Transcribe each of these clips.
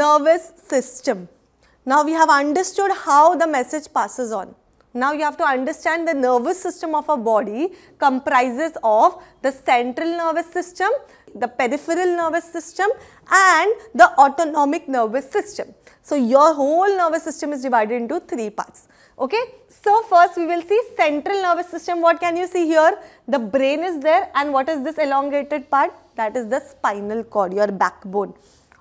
nervous system. Now we have understood how the message passes on. Now you have to understand the nervous system of a body comprises of the central nervous system, the peripheral nervous system and the autonomic nervous system. So your whole nervous system is divided into three parts. Okay. So first we will see central nervous system. What can you see here? The brain is there and what is this elongated part? That is the spinal cord, your backbone.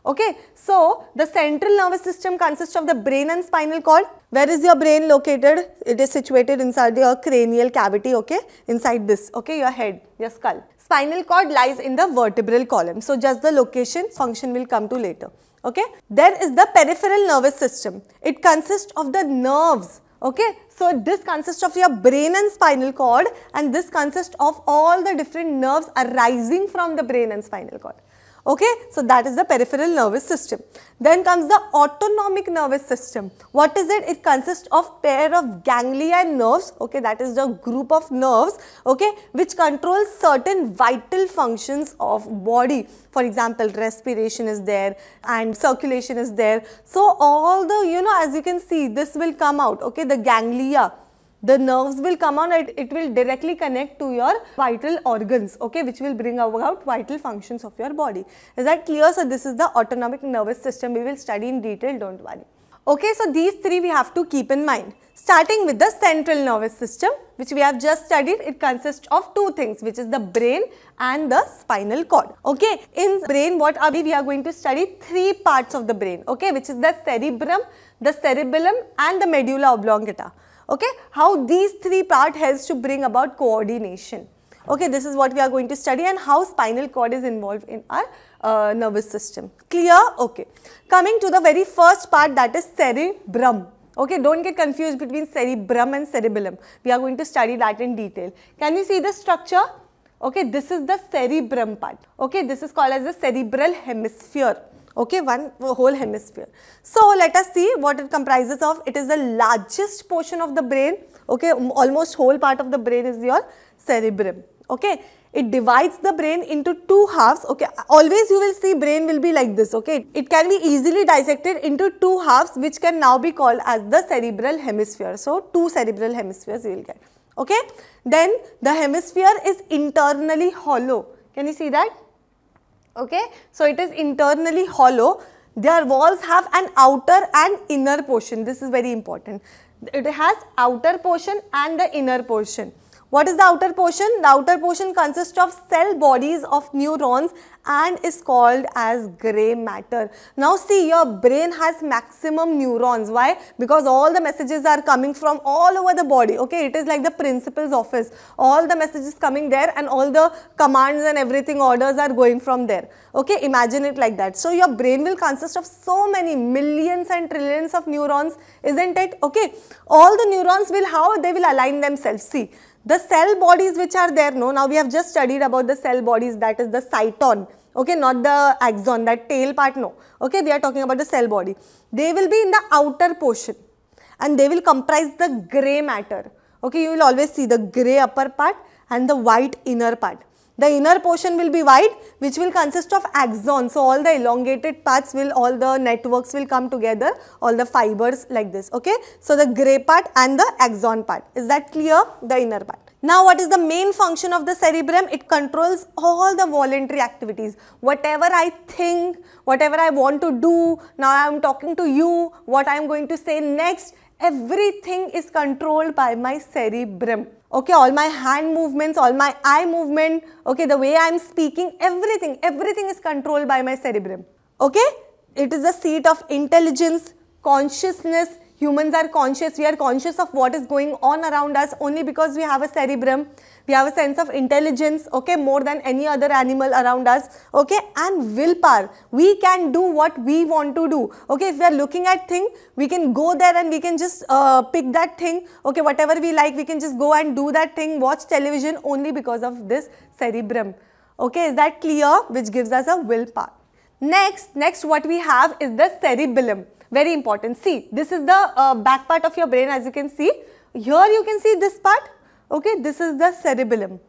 Okay, so the central nervous system consists of the brain and spinal cord. Where is your brain located? It is situated inside your cranial cavity, okay, inside this, okay, your head, your skull. Spinal cord lies in the vertebral column. So just the location function will come to later, okay. There is the peripheral nervous system. It consists of the nerves, okay. So this consists of your brain and spinal cord and this consists of all the different nerves arising from the brain and spinal cord. Okay, so that is the peripheral nervous system. Then comes the autonomic nervous system. What is it? It consists of pair of ganglia and nerves. Okay, that is the group of nerves. Okay, which controls certain vital functions of body. For example, respiration is there and circulation is there. So all the you know as you can see this will come out. Okay, the ganglia the nerves will come on it. it will directly connect to your vital organs, okay, which will bring about vital functions of your body. Is that clear? So, this is the autonomic nervous system. We will study in detail, don't worry. Okay, so these three we have to keep in mind. Starting with the central nervous system, which we have just studied, it consists of two things, which is the brain and the spinal cord. Okay, in brain, what are we? We are going to study three parts of the brain, okay, which is the cerebrum, the cerebellum, and the medulla oblongata okay how these three part helps to bring about coordination okay this is what we are going to study and how spinal cord is involved in our uh, nervous system clear okay coming to the very first part that is cerebrum okay don't get confused between cerebrum and cerebellum we are going to study that in detail can you see the structure okay this is the cerebrum part okay this is called as the cerebral hemisphere okay, one whole hemisphere. So let us see what it comprises of. It is the largest portion of the brain, okay, almost whole part of the brain is your cerebrum, okay. It divides the brain into two halves, okay. Always you will see brain will be like this, okay. It can be easily dissected into two halves which can now be called as the cerebral hemisphere. So two cerebral hemispheres you will get, okay. Then the hemisphere is internally hollow. Can you see that? okay so it is internally hollow their walls have an outer and inner portion this is very important it has outer portion and the inner portion what is the outer portion the outer portion consists of cell bodies of neurons and is called as gray matter. Now see your brain has maximum neurons. Why? Because all the messages are coming from all over the body. Okay, it is like the principal's office. All the messages coming there and all the commands and everything orders are going from there. Okay, imagine it like that. So your brain will consist of so many millions and trillions of neurons, isn't it? Okay, all the neurons will how they will align themselves. See, the cell bodies which are there, no, now we have just studied about the cell bodies that is the cyton okay not the axon that tail part no okay we are talking about the cell body they will be in the outer portion and they will comprise the gray matter okay you will always see the gray upper part and the white inner part the inner portion will be white which will consist of axons so all the elongated parts will all the networks will come together all the fibers like this okay so the gray part and the axon part is that clear the inner part now what is the main function of the cerebrum? It controls all the voluntary activities. Whatever I think, whatever I want to do, now I am talking to you, what I am going to say next, everything is controlled by my cerebrum. Okay, all my hand movements, all my eye movement, okay, the way I am speaking, everything, everything is controlled by my cerebrum. Okay, it is the seat of intelligence, consciousness, humans are conscious we are conscious of what is going on around us only because we have a cerebrum we have a sense of intelligence okay more than any other animal around us okay and willpower we can do what we want to do okay if we are looking at thing we can go there and we can just uh, pick that thing okay whatever we like we can just go and do that thing watch television only because of this cerebrum okay is that clear which gives us a willpower next next what we have is the cerebellum very important. See, this is the uh, back part of your brain as you can see. Here you can see this part, okay, this is the cerebellum.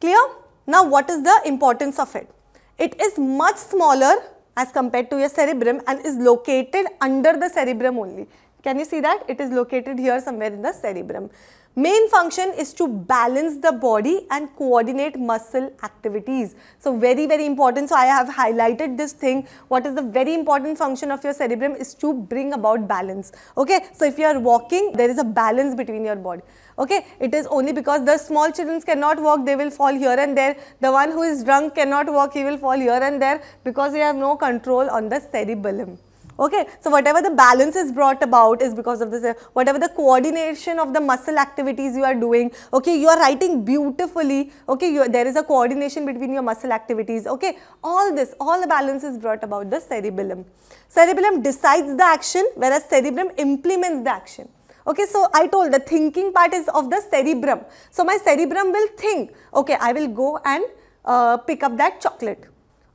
Clear? Now, what is the importance of it? It is much smaller as compared to your cerebrum and is located under the cerebrum only. Can you see that? It is located here somewhere in the cerebrum. Main function is to balance the body and coordinate muscle activities. So very, very important. So I have highlighted this thing. What is the very important function of your cerebrum is to bring about balance. Okay. So if you are walking, there is a balance between your body. Okay. It is only because the small children cannot walk, they will fall here and there. The one who is drunk cannot walk, he will fall here and there because they have no control on the cerebellum. Okay, so whatever the balance is brought about is because of this, uh, whatever the coordination of the muscle activities you are doing, okay, you are writing beautifully, okay, you, there is a coordination between your muscle activities, okay, all this, all the balance is brought about the cerebellum. Cerebellum decides the action whereas cerebrum implements the action. Okay, so I told the thinking part is of the cerebrum. So my cerebrum will think, okay, I will go and uh, pick up that chocolate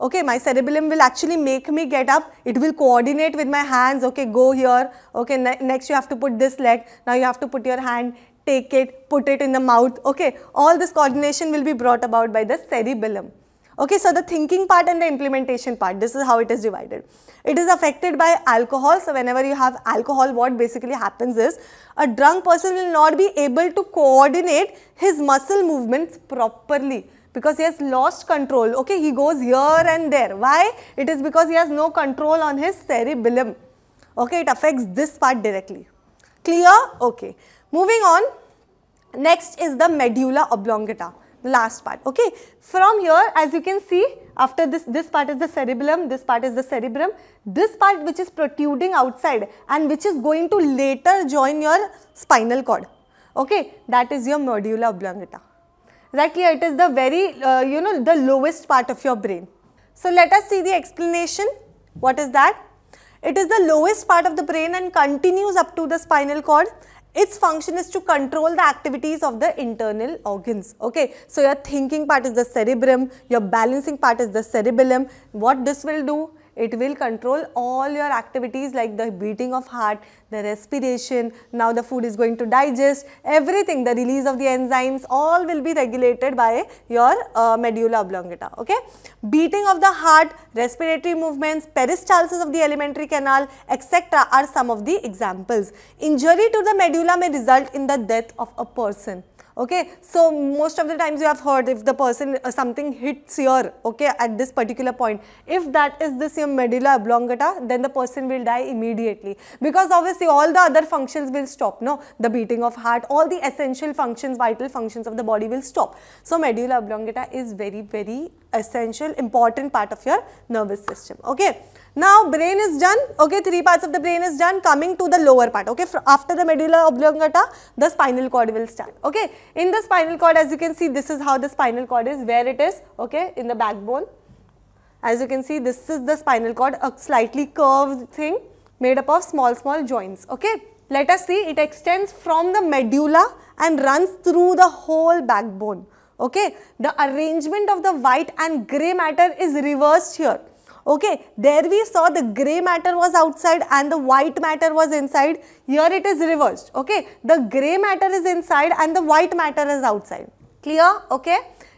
okay my cerebellum will actually make me get up it will coordinate with my hands okay go here okay ne next you have to put this leg now you have to put your hand take it put it in the mouth okay all this coordination will be brought about by the cerebellum okay so the thinking part and the implementation part this is how it is divided it is affected by alcohol so whenever you have alcohol what basically happens is a drunk person will not be able to coordinate his muscle movements properly because he has lost control. Okay, he goes here and there. Why? It is because he has no control on his cerebellum. Okay, it affects this part directly. Clear? Okay. Moving on, next is the medulla oblongata, the last part. Okay, from here as you can see, after this, this part is the cerebellum, this part is the cerebrum, this part which is protruding outside and which is going to later join your spinal cord. Okay, that is your medulla oblongata right clear? It is the very, uh, you know, the lowest part of your brain. So let us see the explanation. What is that? It is the lowest part of the brain and continues up to the spinal cord. Its function is to control the activities of the internal organs. Okay, so your thinking part is the cerebrum, your balancing part is the cerebellum. What this will do? It will control all your activities like the beating of heart, the respiration, now the food is going to digest, everything, the release of the enzymes, all will be regulated by your uh, medulla oblongata, okay. Beating of the heart, respiratory movements, peristalsis of the alimentary canal, etc. are some of the examples. Injury to the medulla may result in the death of a person okay so most of the times you have heard if the person uh, something hits here okay at this particular point if that is this your medulla oblongata then the person will die immediately because obviously all the other functions will stop no the beating of heart all the essential functions vital functions of the body will stop so medulla oblongata is very very essential important part of your nervous system okay now brain is done, okay, three parts of the brain is done, coming to the lower part, okay, after the medulla oblongata, the spinal cord will start, okay. In the spinal cord, as you can see, this is how the spinal cord is, where it is, okay, in the backbone. As you can see, this is the spinal cord, a slightly curved thing made up of small, small joints, okay. Let us see, it extends from the medulla and runs through the whole backbone, okay. The arrangement of the white and grey matter is reversed here Okay, there we saw the grey matter was outside and the white matter was inside. Here it is reversed. Okay, the grey matter is inside and the white matter is outside. Clear? Okay.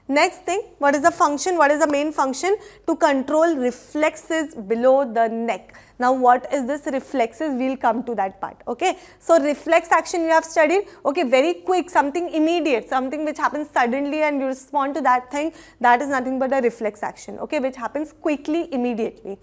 Next thing, what is the function? What is the main function? To control reflexes below the neck. Now, what is this reflexes? We'll come to that part, okay? So, reflex action you have studied, okay, very quick, something immediate, something which happens suddenly and you respond to that thing, that is nothing but a reflex action, okay, which happens quickly, immediately.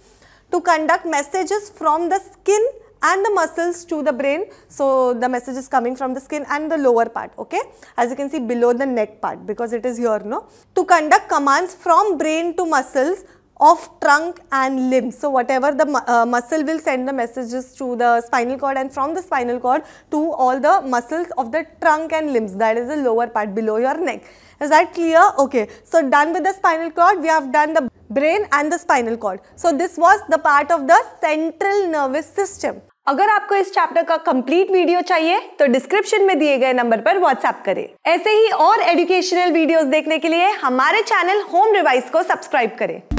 To conduct messages from the skin and the muscles to the brain. So the message is coming from the skin and the lower part, okay? As you can see below the neck part because it is here, no? To conduct commands from brain to muscles of trunk and limbs. So whatever the uh, muscle will send the messages to the spinal cord and from the spinal cord to all the muscles of the trunk and limbs that is the lower part below your neck. Is that clear? Okay. So done with the spinal cord. We have done the brain and the spinal cord. So this was the part of the central nervous system. अगर आपको इस chapter का complete video चाहिए तो description में दिए गए number पर व्हाट्सएप करें ऐसे ही और एजुकेशनल वीडियोस देखने के लिए हमारे चैनल होम रिवाइज को सब्सक्राइब करें